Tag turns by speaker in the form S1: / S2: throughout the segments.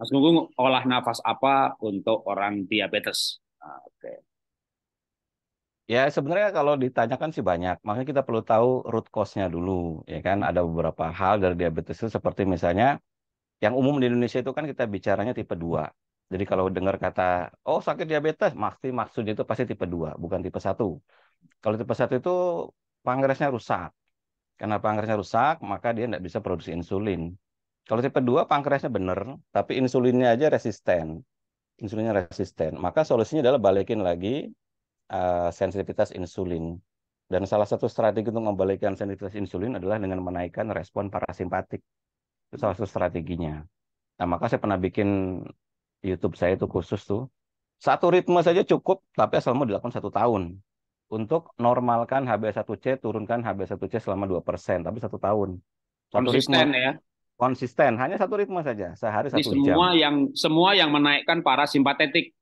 S1: Mas Gunggung olah nafas apa untuk orang diabetes? Nah, Oke. Okay.
S2: Ya sebenarnya kalau ditanyakan sih banyak, makanya kita perlu tahu root cause-nya dulu, ya kan? Ada beberapa hal dari diabetes itu seperti misalnya yang umum di Indonesia itu kan kita bicaranya tipe 2. Jadi kalau dengar kata, oh sakit diabetes, maksud maksudnya itu pasti tipe 2, bukan tipe 1. Kalau tipe 1 itu pankreasnya rusak. Karena pankreasnya rusak, maka dia tidak bisa produksi insulin. Kalau tipe 2 pankreasnya benar, tapi insulinnya aja resisten. Insulinnya resisten. Maka solusinya adalah balikin lagi uh, sensitivitas insulin. Dan salah satu strategi untuk membalikkan sensitivitas insulin adalah dengan menaikkan respon parasimpatik. Itu salah satu strateginya. Nah, maka saya pernah bikin YouTube saya itu khusus tuh. Satu ritme saja cukup, tapi asal mau dilakukan satu tahun. Untuk normalkan HbA1c, turunkan HbA1c selama 2%, tapi satu tahun. Satu konsisten ritme, ya? konsisten hanya satu ritme saja sehari satu semua jam semua
S1: yang semua yang menaikkan para simpatetik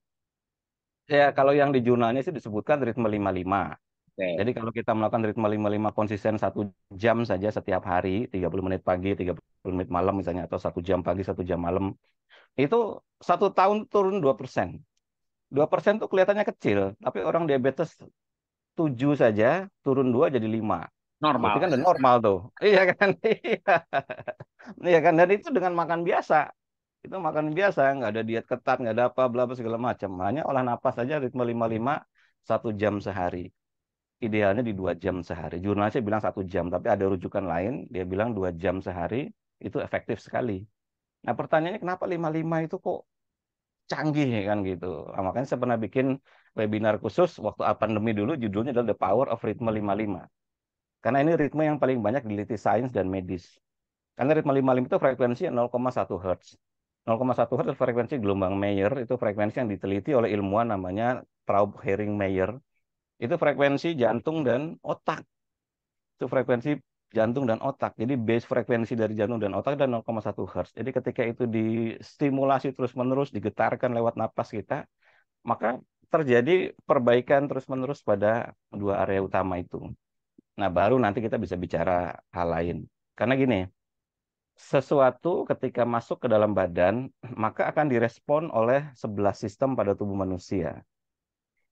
S2: ya kalau yang di jurnalnya sih disebutkan ritme 55 Okay. Jadi kalau kita melakukan ritme 55 konsisten satu jam saja setiap hari, 30 menit pagi, 30 menit malam misalnya, atau satu jam pagi, satu jam malam, itu satu tahun turun dua persen dua persen tuh kelihatannya kecil, tapi orang diabetes tujuh saja, turun dua jadi lima
S1: normal. Berarti kan udah normal
S2: tuh. Iya kan? Iya. iya kan? Dan itu dengan makan biasa. Itu makan biasa, nggak ada diet ketat, nggak ada apa, bla bla segala macam. Hanya olah napas saja ritme lima lima satu jam sehari. Idealnya di dua jam sehari. Jurnalnya bilang satu jam, tapi ada rujukan lain. Dia bilang dua jam sehari itu efektif sekali. Nah pertanyaannya kenapa lima lima itu kok canggih ya kan gitu. Nah, makanya saya pernah bikin webinar khusus waktu pandemi dulu judulnya adalah The Power of Ritme Lima Lima. Karena ini ritme yang paling banyak diliti sains dan medis. Karena ritme 55 itu frekuensi 0,1 Hz. 0,1 Hz frekuensi gelombang Mayer, itu frekuensi yang diteliti oleh ilmuwan namanya Traub Hering Mayer. Itu frekuensi jantung dan otak. Itu frekuensi jantung dan otak. Jadi base frekuensi dari jantung dan otak dan 0,1 Hz. Jadi ketika itu distimulasi terus-menerus, digetarkan lewat napas kita, maka terjadi perbaikan terus-menerus pada dua area utama itu. Nah, baru nanti kita bisa bicara hal lain. Karena gini, sesuatu ketika masuk ke dalam badan, maka akan direspon oleh sebelah sistem pada tubuh manusia.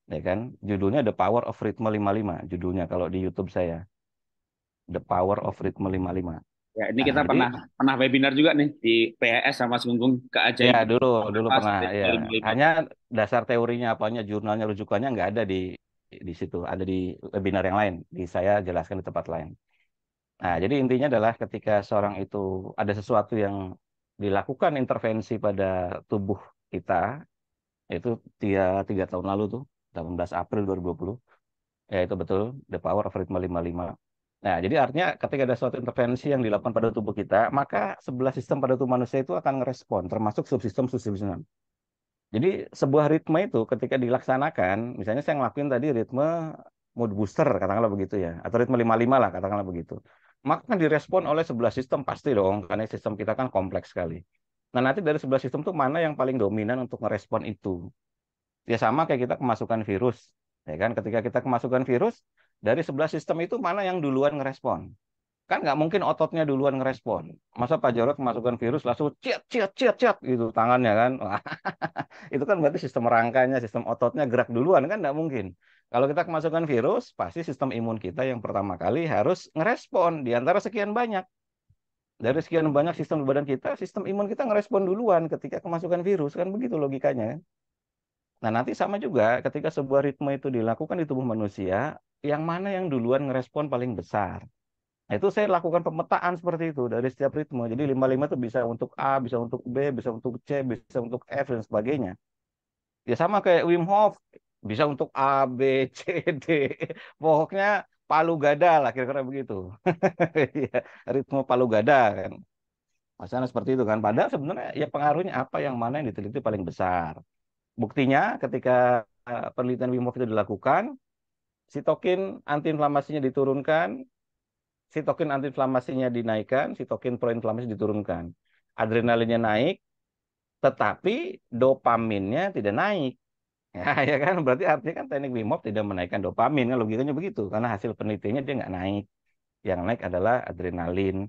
S2: Ya kan? Judulnya The Power of Ritme 55, judulnya kalau di YouTube saya. The Power of Ritme 55.
S1: Ya, ini nah, kita jadi, pernah pernah webinar juga nih di PHS sama Sunggung ke aja Ya, dulu dulu pernah ya. Hanya
S2: dasar teorinya apanya, jurnalnya rujukannya nggak ada di di situ, ada di webinar yang lain, di saya jelaskan di tempat lain. Nah, jadi intinya adalah ketika seorang itu ada sesuatu yang dilakukan intervensi pada tubuh kita, itu tiga, tiga tahun lalu tuh, 18 April 2020, ya itu betul, The Power of Ritme 55. Nah, jadi artinya ketika ada suatu intervensi yang dilakukan pada tubuh kita, maka sebelah sistem pada tubuh manusia itu akan merespon, termasuk subsistem-subsistem. Jadi sebuah ritme itu ketika dilaksanakan, misalnya saya ngelakuin tadi ritme mood booster katakanlah begitu ya, atau ritme 55 lah katakanlah begitu. Maka kan direspon oleh sebelah sistem pasti dong, karena sistem kita kan kompleks sekali. Nah nanti dari sebelah sistem tuh mana yang paling dominan untuk merespon itu? Ya sama kayak kita kemasukan virus, ya kan? Ketika kita kemasukan virus, dari sebelah sistem itu mana yang duluan ngerespon? kan nggak mungkin ototnya duluan ngerespon. Masa Pak Jarod kemasukan virus langsung ciat ciat ciat ciat gitu tangannya kan. itu kan berarti sistem rangkanya, sistem ototnya gerak duluan kan nggak mungkin. Kalau kita kemasukan virus, pasti sistem imun kita yang pertama kali harus ngerespon di antara sekian banyak. Dari sekian banyak sistem di badan kita, sistem imun kita ngerespon duluan ketika kemasukan virus kan begitu logikanya. Nah, nanti sama juga ketika sebuah ritme itu dilakukan di tubuh manusia, yang mana yang duluan ngerespon paling besar? Nah, itu saya lakukan pemetaan seperti itu dari setiap ritme. Jadi 55 itu bisa untuk A, bisa untuk B, bisa untuk C, bisa untuk F dan sebagainya. Ya sama kayak Wim Hof, bisa untuk A, B, C, D. Pokoknya palu gada lah kira-kira begitu. ya, ritme palu gada kan. Masalah seperti itu kan. Padahal sebenarnya ya pengaruhnya apa yang mana yang diteliti paling besar. Buktinya ketika eh, penelitian Wim Hof itu dilakukan, sitokin antiinflamasinya diturunkan, sitokin antiinflamasinya dinaikkan, sitokin proinflamasi diturunkan. Adrenalinnya naik, tetapi dopaminnya tidak naik. Ya, ya kan berarti artinya kan teknik Wim Hof tidak menaikkan dopamin kan logikanya begitu karena hasil penelitiannya dia nggak naik. Yang naik adalah adrenalin.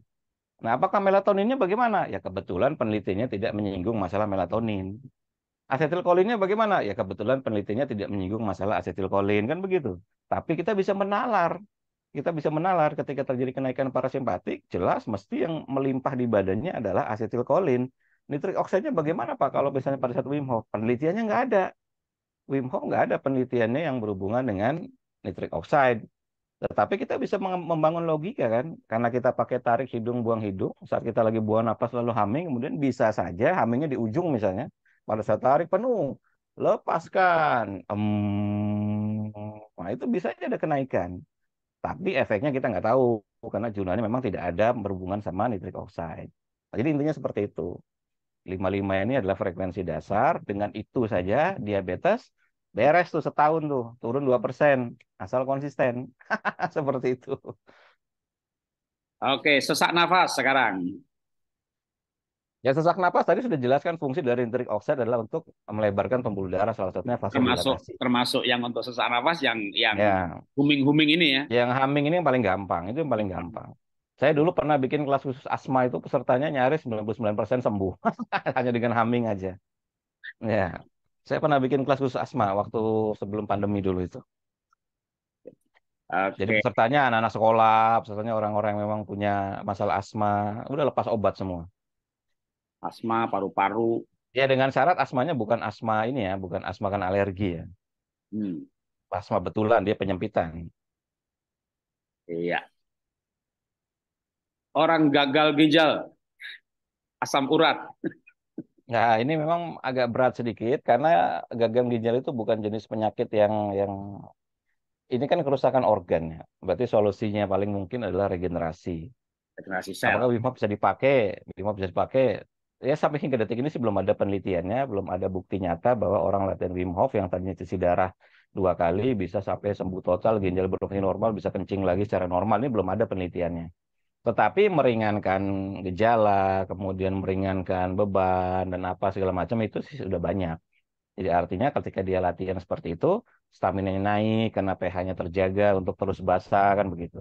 S2: Nah, apakah melatoninnya bagaimana? Ya kebetulan penelitiannya tidak menyinggung masalah melatonin. Asetilkolinnya bagaimana? Ya kebetulan penelitiannya tidak menyinggung masalah asetilkolin kan begitu. Tapi kita bisa menalar kita bisa menalar ketika terjadi kenaikan parasimpatik, jelas mesti yang melimpah di badannya adalah asetilkolin. Nitrik oksidnya bagaimana Pak kalau misalnya pada saat Wim Hof? Penelitiannya nggak ada. Wim Hof nggak ada penelitiannya yang berhubungan dengan nitrik oksida. Tetapi kita bisa membangun logika kan, karena kita pakai tarik hidung buang hidung, saat kita lagi buang napas lalu haming, kemudian bisa saja hamingnya di ujung misalnya, pada saat tarik penuh, lepaskan, um, nah itu bisa aja ada kenaikan. Tapi efeknya kita nggak tahu karena jurnalnya memang tidak ada berhubungan sama nitrik oxide. Jadi intinya seperti itu. 55 ini adalah frekuensi dasar, dengan itu saja diabetes beres tuh setahun tuh, turun 2%, asal konsisten. seperti itu.
S1: Oke, sesak nafas sekarang.
S2: Ya sesak napas tadi sudah jelaskan fungsi dari intrik oxide adalah untuk melebarkan pembuluh darah salah satunya vasodilatasi. Termasuk
S1: termasuk yang untuk sesak napas yang yang ya.
S2: huming-huming ini ya. Yang humming ini yang paling gampang, itu yang paling gampang. Saya dulu pernah bikin kelas khusus asma itu pesertanya nyaris 99% sembuh hanya dengan humming aja. Ya. Saya pernah bikin kelas khusus asma waktu sebelum pandemi dulu itu. Okay. Jadi pesertanya anak-anak sekolah, pesertanya orang-orang yang memang punya masalah asma, udah lepas obat semua asma paru-paru ya dengan syarat asmanya bukan asma ini ya bukan asma kan alergi ya hmm. asma betulan dia penyempitan iya
S1: orang gagal ginjal asam urat
S2: Nah, ini memang agak berat sedikit karena gagal ginjal itu bukan jenis penyakit yang yang ini kan kerusakan organ ya. Berarti solusinya paling mungkin adalah regenerasi. Regenerasi sel. Apakah Bima bisa dipakai? Bima bisa dipakai ya sampai hingga detik ini sih belum ada penelitiannya, belum ada bukti nyata bahwa orang latihan Wim Hof yang tadinya cuci darah dua kali bisa sampai sembuh total, ginjal berfungsi normal, bisa kencing lagi secara normal. Ini belum ada penelitiannya. Tetapi meringankan gejala, kemudian meringankan beban dan apa segala macam itu sih sudah banyak. Jadi artinya ketika dia latihan seperti itu, stamina naik karena pH-nya terjaga untuk terus basah kan begitu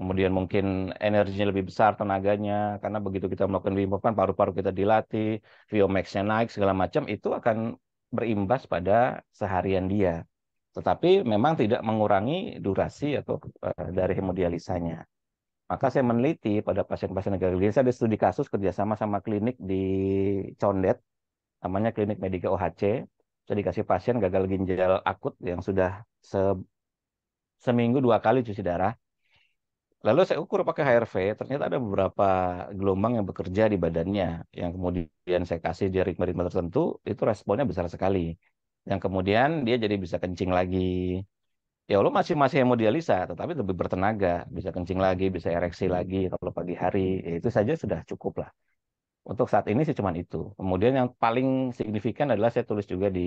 S2: kemudian mungkin energinya lebih besar tenaganya karena begitu kita melakukan Wim Hof kan paru-paru kita dilatih, vo nya naik segala macam itu akan berimbas pada seharian dia. Tetapi memang tidak mengurangi durasi atau eh, dari hemodialisanya. Maka saya meneliti pada pasien-pasien gagal ginjal ada studi kasus kerjasama sama klinik di Condet namanya klinik Medika OHC. Saya dikasih pasien gagal ginjal akut yang sudah se seminggu dua kali cuci darah Lalu saya ukur pakai HRV, ternyata ada beberapa gelombang yang bekerja di badannya, yang kemudian saya kasih dia ritme-ritme tertentu, itu responnya besar sekali. Yang kemudian dia jadi bisa kencing lagi. Ya Allah masih masih hemodialisa, tetapi lebih bertenaga, bisa kencing lagi, bisa ereksi lagi kalau pagi hari. Ya, itu saja sudah cukup lah. Untuk saat ini sih cuma itu. Kemudian yang paling signifikan adalah saya tulis juga di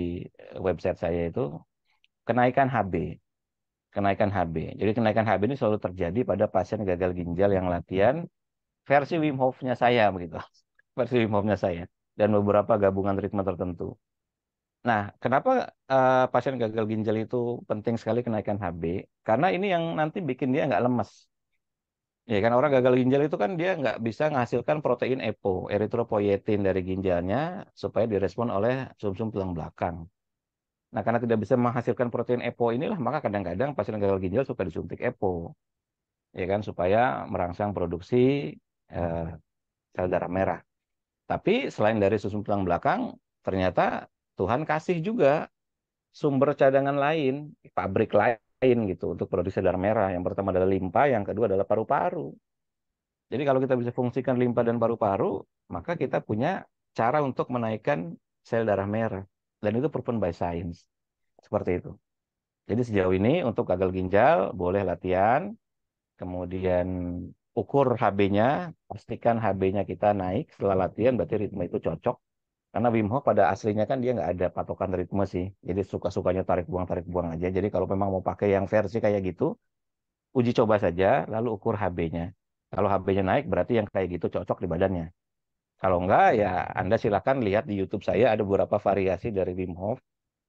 S2: eh, website saya itu kenaikan HB kenaikan HB. Jadi kenaikan HB ini selalu terjadi pada pasien gagal ginjal yang latihan versi Wim Hof-nya saya begitu. Versi Wim Hof-nya saya dan beberapa gabungan ritme tertentu. Nah, kenapa uh, pasien gagal ginjal itu penting sekali kenaikan HB? Karena ini yang nanti bikin dia nggak lemas. Ya kan orang gagal ginjal itu kan dia nggak bisa menghasilkan protein EPO, eritropoietin dari ginjalnya supaya direspon oleh sumsum -sum tulang belakang. Nah, karena tidak bisa menghasilkan protein EPO inilah, maka kadang-kadang pasien gagal ginjal suka disuntik EPO. Ya kan, supaya merangsang produksi eh, sel darah merah. Tapi selain dari susun tulang belakang, ternyata Tuhan kasih juga sumber cadangan lain, pabrik lain gitu untuk produksi darah merah. Yang pertama adalah limpa, yang kedua adalah paru-paru. Jadi kalau kita bisa fungsikan limpa dan paru-paru, maka kita punya cara untuk menaikkan sel darah merah dan itu proven by science. Seperti itu. Jadi sejauh ini untuk gagal ginjal boleh latihan, kemudian ukur HB-nya, pastikan HB-nya kita naik setelah latihan berarti ritme itu cocok. Karena Wim Hof pada aslinya kan dia nggak ada patokan ritme sih. Jadi suka-sukanya tarik buang tarik buang aja. Jadi kalau memang mau pakai yang versi kayak gitu, uji coba saja lalu ukur HB-nya. Kalau HB-nya naik berarti yang kayak gitu cocok di badannya. Kalau enggak ya Anda silakan lihat di YouTube saya ada beberapa variasi dari Wim Hof.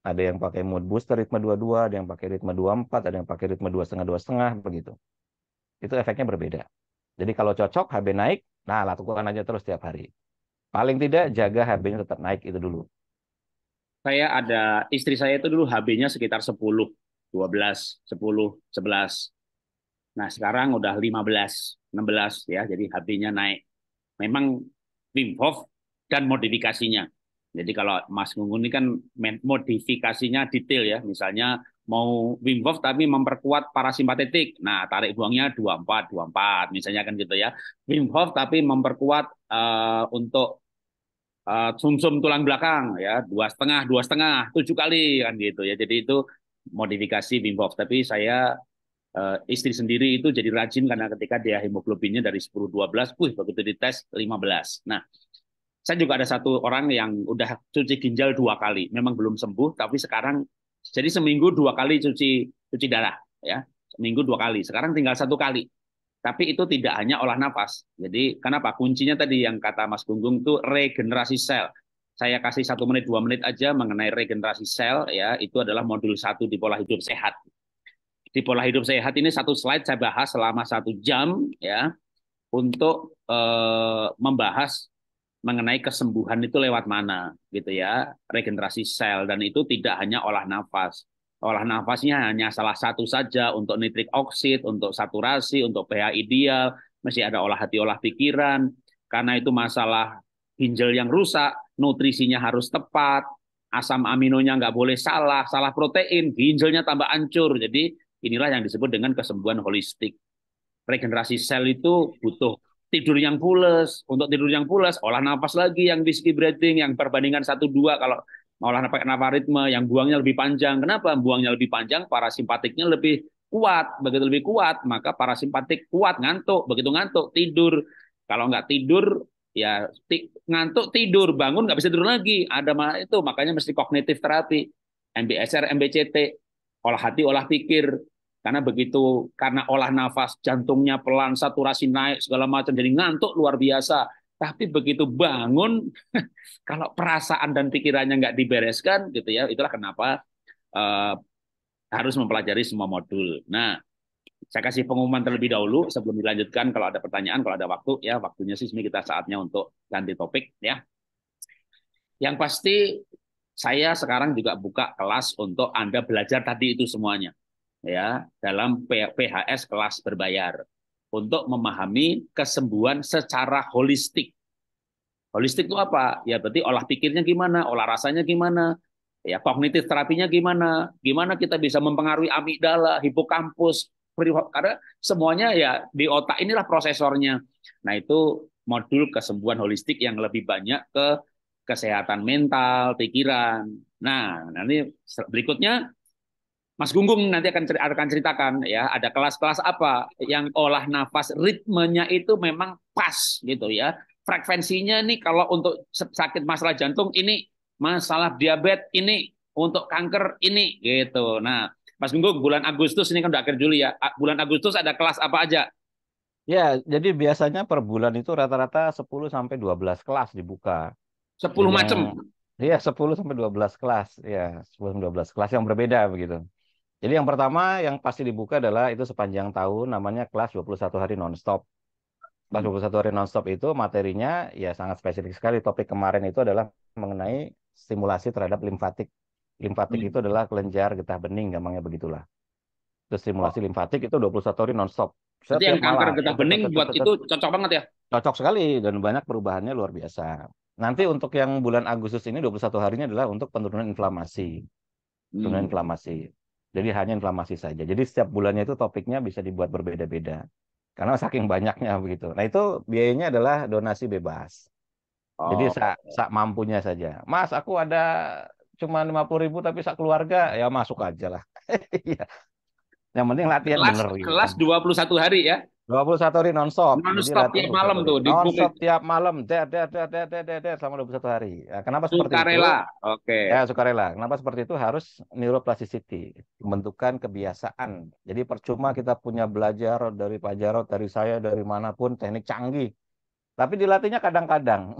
S2: Ada yang pakai mood booster ritme 22, ada yang pakai ritme 24, ada yang pakai ritme 2,5 2,5 begitu. Itu efeknya berbeda. Jadi kalau cocok HB naik, nah lakukan aja terus tiap hari. Paling tidak jaga HB-nya tetap naik itu dulu.
S1: Saya ada istri saya itu dulu HB-nya sekitar 10, 12, 10, 11. Nah, sekarang udah 15, 16 ya, jadi HB-nya naik. Memang Wim Hof dan modifikasinya. Jadi kalau Mas Gunggun ini kan modifikasinya detail ya. Misalnya mau Wim Hof tapi memperkuat parasimpatetik. Nah, tarik buangnya 24, 24 misalnya kan gitu ya. Wim Hof tapi memperkuat uh, untuk uh, sumsum -sum tulang belakang ya, dua setengah, dua setengah, tujuh kali kan gitu ya. Jadi itu modifikasi Wim Hof. Tapi saya uh, istri sendiri itu jadi rajin karena ketika dia hemoglobinnya dari 10 12, puh begitu dites 15. Nah, saya juga ada satu orang yang udah cuci ginjal dua kali, memang belum sembuh tapi sekarang jadi seminggu dua kali cuci cuci darah ya. Seminggu dua kali, sekarang tinggal satu kali. Tapi itu tidak hanya olah nafas. Jadi kenapa? Kuncinya tadi yang kata Mas Gunggung itu regenerasi sel saya kasih satu menit dua menit aja mengenai regenerasi sel ya itu adalah modul satu di pola hidup sehat di pola hidup sehat ini satu slide saya bahas selama satu jam ya untuk eh, membahas mengenai kesembuhan itu lewat mana gitu ya regenerasi sel dan itu tidak hanya olah nafas olah nafasnya hanya salah satu saja untuk nitrik oksid untuk saturasi untuk pH ideal masih ada olah hati olah pikiran karena itu masalah ginjal yang rusak nutrisinya harus tepat asam aminonya nggak boleh salah, salah protein, ginjalnya tambah ancur Jadi Inilah yang disebut dengan kesembuhan holistik. Regenerasi sel itu butuh tidur yang pules. Untuk tidur yang pules, olah nafas lagi yang whiskey breathing, yang perbandingan 1-2 kalau mau olah nafas, nafas ritme, yang buangnya lebih panjang. Kenapa? Buangnya lebih panjang, para simpatiknya lebih kuat. Begitu lebih kuat, maka para simpatik kuat, ngantuk. Begitu ngantuk, tidur. Kalau nggak tidur, ya ti ngantuk tidur bangun nggak bisa tidur lagi ada malah itu makanya mesti kognitif terapi MBSR MBCT olah hati, olah pikir. Karena begitu, karena olah nafas, jantungnya pelan, saturasi naik, segala macam. Jadi ngantuk luar biasa. Tapi begitu bangun, kalau perasaan dan pikirannya nggak dibereskan, gitu ya, itulah kenapa uh, harus mempelajari semua modul. Nah, saya kasih pengumuman terlebih dahulu sebelum dilanjutkan. Kalau ada pertanyaan, kalau ada waktu, ya waktunya sih kita saatnya untuk ganti topik, ya. Yang pasti saya sekarang juga buka kelas untuk Anda belajar tadi itu semuanya. Ya, dalam PHS kelas berbayar untuk memahami kesembuhan secara holistik. Holistik itu apa? Ya berarti olah pikirnya gimana, olah rasanya gimana, ya kognitif terapinya gimana, gimana kita bisa mempengaruhi amigdala, hipokampus, karena semuanya ya di otak inilah prosesornya. Nah itu modul kesembuhan holistik yang lebih banyak ke kesehatan mental, pikiran. Nah, nanti berikutnya Mas Gunggung nanti akan akan ceritakan ya, ada kelas-kelas apa yang olah nafas ritmenya itu memang pas gitu ya. Frekuensinya nih kalau untuk sakit masalah jantung ini, masalah diabetes ini, untuk kanker ini gitu. Nah, Mas Gunggung bulan Agustus ini kan udah akhir Juli ya. Bulan Agustus ada kelas apa aja?
S2: Ya, jadi biasanya per bulan itu rata-rata 10 sampai 12 kelas dibuka sepuluh ya. macam. Iya, sepuluh sampai dua belas kelas. Ya, sepuluh sampai dua belas kelas yang berbeda begitu. Jadi yang pertama yang pasti dibuka adalah itu sepanjang tahun namanya kelas 21 hari nonstop. Kelas 21 hmm. hari nonstop itu materinya ya sangat spesifik sekali. Topik kemarin itu adalah mengenai stimulasi terhadap limfatik. Limfatik hmm. itu adalah kelenjar getah bening gampangnya begitulah. Itu stimulasi oh. limfatik itu 21 hari nonstop. Jadi yang kanker getah bening
S1: buat itu cocok banget ya?
S2: Cocok sekali dan banyak perubahannya luar biasa. Nanti untuk yang bulan Agustus ini 21 harinya adalah untuk penurunan inflamasi. Hmm. Penurunan hmm. inflamasi. Jadi hanya inflamasi saja. Jadi setiap bulannya itu topiknya bisa dibuat berbeda-beda. Karena saking banyaknya begitu. Nah itu biayanya adalah donasi bebas. Oh. Jadi sak, sak mampunya saja. Mas, aku ada cuma lima puluh ribu tapi sak keluarga ya masuk aja lah. Iya. Yang penting latihan kelas, bener. Kelas
S1: dua puluh satu hari ya?
S2: 21 hari stop Jadi, tiap malam tuh. non stop tiap malam. Der, der, der, der, der, der, der, selama 21 hari. Ya, kenapa sukarela. seperti itu? Sukarela.
S1: Oke. Okay. Ya,
S2: sukarela. Kenapa seperti itu? Harus neuroplasticity. Pembentukan kebiasaan. Jadi percuma kita punya belajar dari Pak Jarot, dari saya, dari manapun, teknik canggih. Tapi dilatihnya kadang-kadang.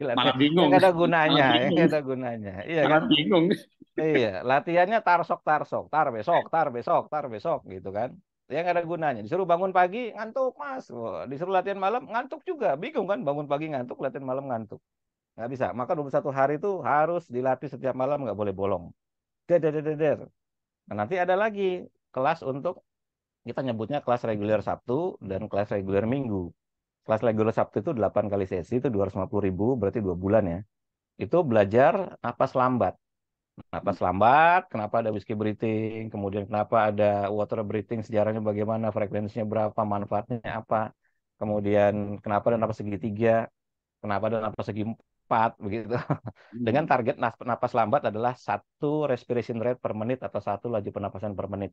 S2: Malah bingung. Gak ada gunanya. Gak ada gunanya. Iya kan? bingung. Iya. Latihannya tarsok-tarsok. Tar besok, tar besok, tar besok gitu kan ya nggak ada gunanya. Disuruh bangun pagi ngantuk mas, Wah, disuruh latihan malam ngantuk juga, bingung kan bangun pagi ngantuk, latihan malam ngantuk, nggak bisa. Maka 21 hari itu harus dilatih setiap malam, nggak boleh bolong. Der, der, der, der. Nah, nanti ada lagi kelas untuk kita nyebutnya kelas reguler Sabtu dan kelas reguler Minggu. Kelas reguler Sabtu itu 8 kali sesi itu 250 ribu berarti dua bulan ya. Itu belajar apa selambat Kenapa selambat, kenapa ada whiskey breathing, kemudian kenapa ada water breathing, sejarahnya bagaimana, frekuensinya berapa, manfaatnya apa, kemudian kenapa ada napas segitiga, kenapa ada napas segi empat begitu. Hmm. Dengan target napas lambat adalah satu respiration rate per menit atau satu laju pernapasan per menit.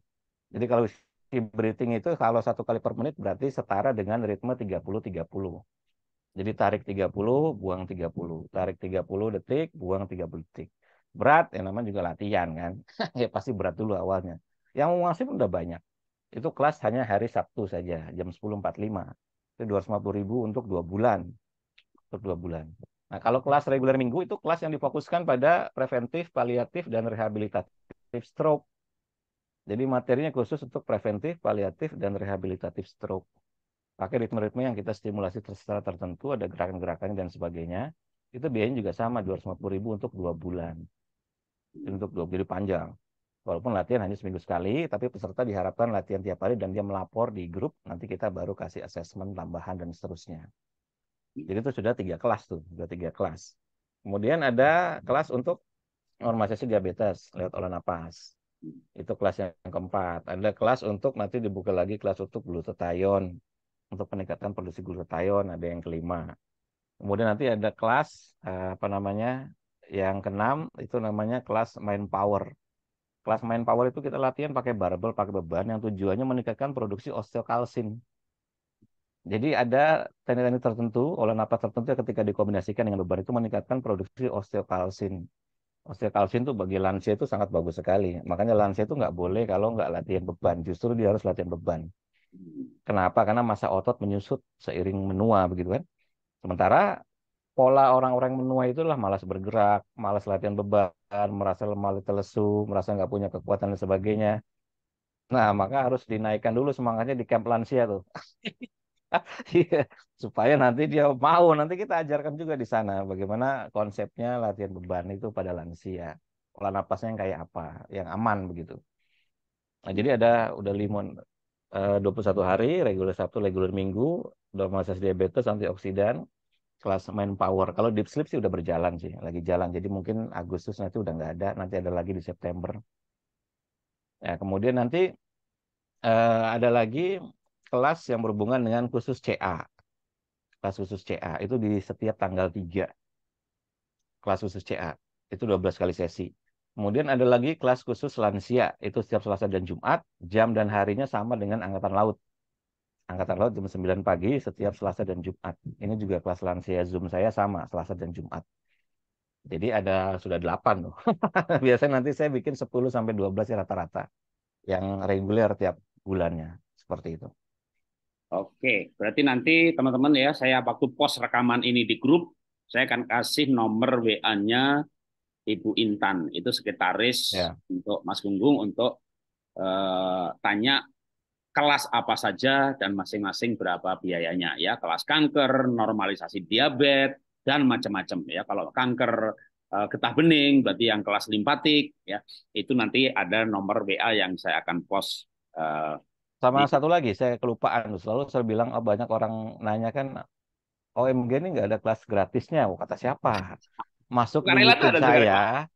S2: Jadi kalau whiskey breathing itu kalau satu kali per menit berarti setara dengan ritme 30-30. Jadi tarik 30, buang 30. Tarik 30 detik, buang 30 detik berat yang namanya juga latihan kan ya pasti berat dulu awalnya yang menguasai pun udah banyak itu kelas hanya hari Sabtu saja jam 10.45 itu 250 ribu untuk dua bulan untuk dua bulan nah kalau kelas reguler minggu itu kelas yang difokuskan pada preventif paliatif dan rehabilitatif stroke jadi materinya khusus untuk preventif paliatif dan rehabilitatif stroke pakai ritme-ritme yang kita stimulasi secara tertentu ada gerakan-gerakannya dan sebagainya itu biayanya juga sama 250 ribu untuk dua bulan untuk dua lebih panjang. Walaupun latihan hanya seminggu sekali, tapi peserta diharapkan latihan tiap hari dan dia melapor di grup, nanti kita baru kasih asesmen tambahan dan seterusnya. Jadi itu sudah tiga kelas tuh, sudah tiga kelas. Kemudian ada kelas untuk normalisasi diabetes lewat olah napas. Itu kelas yang keempat. Ada kelas untuk nanti dibuka lagi kelas untuk glutathione untuk peningkatan produksi glutathione, ada yang kelima. Kemudian nanti ada kelas eh, apa namanya yang keenam itu namanya kelas main power. Kelas main power itu kita latihan pakai barbel, pakai beban yang tujuannya meningkatkan produksi osteokalsin. Jadi ada teknik-teknik tertentu, olah napas tertentu ketika dikombinasikan dengan beban itu meningkatkan produksi osteokalsin. Osteokalsin itu bagi lansia itu sangat bagus sekali. Makanya lansia itu nggak boleh kalau nggak latihan beban. Justru dia harus latihan beban. Hmm. Kenapa? Karena masa otot menyusut seiring menua begitu kan. Sementara pola orang-orang menua itulah malas bergerak, malas latihan beban, merasa lemah, lesu, merasa nggak punya kekuatan dan sebagainya. Nah, maka harus dinaikkan dulu semangatnya di camp lansia tuh. Iya, supaya nanti dia mau nanti kita ajarkan juga di sana bagaimana konsepnya latihan beban itu pada lansia pola napasnya yang kayak apa yang aman begitu nah jadi ada udah limon eh, 21 hari reguler Sabtu reguler Minggu dormasi diabetes antioksidan kelas main power. Kalau deep sleep sih udah berjalan sih, lagi jalan. Jadi mungkin Agustus nanti udah nggak ada, nanti ada lagi di September. Ya, kemudian nanti uh, ada lagi kelas yang berhubungan dengan khusus CA. Kelas khusus CA itu di setiap tanggal 3. Kelas khusus CA itu 12 kali sesi. Kemudian ada lagi kelas khusus lansia, itu setiap Selasa dan Jumat, jam dan harinya sama dengan angkatan laut. Angkatan Laut jam 9 pagi setiap Selasa dan Jumat. Ini juga kelas lansia Zoom saya sama Selasa dan Jumat. Jadi ada sudah 8 loh. Biasanya nanti saya bikin 10 sampai 12 ya rata-rata yang reguler tiap bulannya seperti itu.
S1: Oke, berarti nanti teman-teman ya saya waktu post rekaman ini di grup saya akan kasih nomor WA-nya Ibu Intan itu sekretaris ya. untuk Mas Gunggung untuk uh, tanya kelas apa saja dan masing-masing berapa biayanya ya kelas kanker normalisasi diabetes dan macam-macam ya kalau kanker eh, getah bening berarti yang kelas limpatik ya itu nanti ada nomor WA yang saya akan post uh, sama di... satu
S2: lagi saya kelupaan selalu saya bilang oh, banyak orang nanya kan OMG ini nggak ada kelas gratisnya oh, kata siapa masuk ke di saya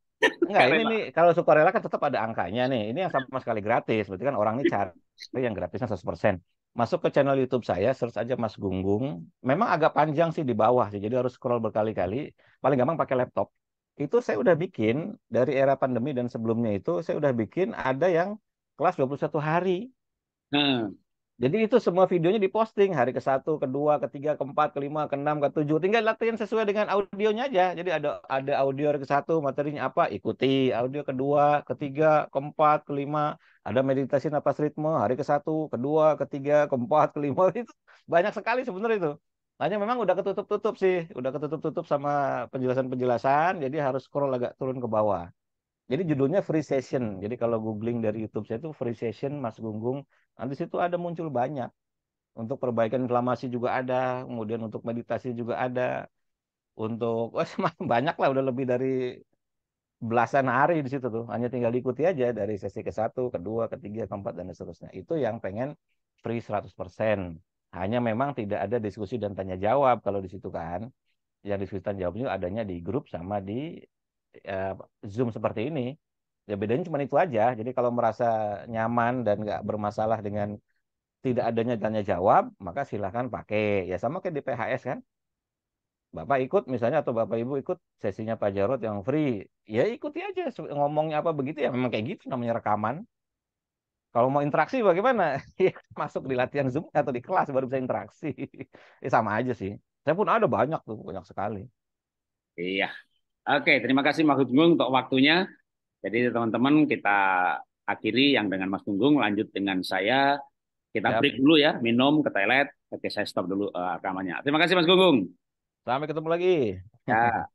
S2: Enggak, ini, nih, kalau sukarela kan tetap ada angkanya nih. Ini yang sama sekali gratis. Berarti kan orang ini cari yang gratisnya 100%. Masuk ke channel YouTube saya, search aja Mas Gunggung. Memang agak panjang sih di bawah sih, jadi harus scroll berkali-kali. Paling gampang pakai laptop. Itu saya udah bikin dari era pandemi dan sebelumnya itu saya udah bikin ada yang kelas 21 hari. Hmm. Jadi itu semua videonya diposting hari ke-1, ke-2, ke-3, ke-4, ke-5, ke-6, ke-7. Tinggal latihan sesuai dengan audionya aja. Jadi ada ada audio hari ke-1 materinya apa, ikuti. Audio ke-2, ke-3, ke-4, ke-5, ada meditasi napas ritme hari ke-1, ke-2, ke-3, ke-4, ke-5 itu banyak sekali sebenarnya itu. Hanya memang udah ketutup-tutup sih, udah ketutup-tutup sama penjelasan-penjelasan, jadi harus scroll agak turun ke bawah. Jadi judulnya free session. Jadi kalau googling dari YouTube saya itu free session Mas Gunggung -Gung, Nah, di situ ada muncul banyak. Untuk perbaikan inflamasi juga ada, kemudian untuk meditasi juga ada. Untuk oh, banyak lah udah lebih dari belasan hari di situ tuh. Hanya tinggal diikuti aja dari sesi ke-1, ke-2, ke-3, ke-4 dan seterusnya. Itu yang pengen free 100%. Hanya memang tidak ada diskusi dan tanya jawab kalau di situ kan. Yang diskusi dan jawabnya adanya di grup sama di eh, Zoom seperti ini ya bedanya cuma itu aja jadi kalau merasa nyaman dan nggak bermasalah dengan tidak adanya tanya jawab maka silahkan pakai ya sama kayak di PHS kan Bapak ikut misalnya atau Bapak Ibu ikut sesinya Pak Jarot yang free, ya ikuti aja ngomongnya apa begitu ya memang kayak gitu namanya rekaman. Kalau mau interaksi bagaimana? Ya, masuk di latihan Zoom atau di kelas baru bisa interaksi. ya, sama aja sih. Saya pun ada banyak tuh, banyak sekali.
S1: Iya. Oke, terima kasih Mas Hudgung untuk waktunya. Jadi teman-teman kita akhiri yang dengan Mas Tunggung, lanjut dengan saya. Kita ya. break dulu ya, minum ke toilet. Oke, saya stop dulu uh, rekamannya. Terima kasih Mas Gunggung. Sampai ketemu lagi. Ya.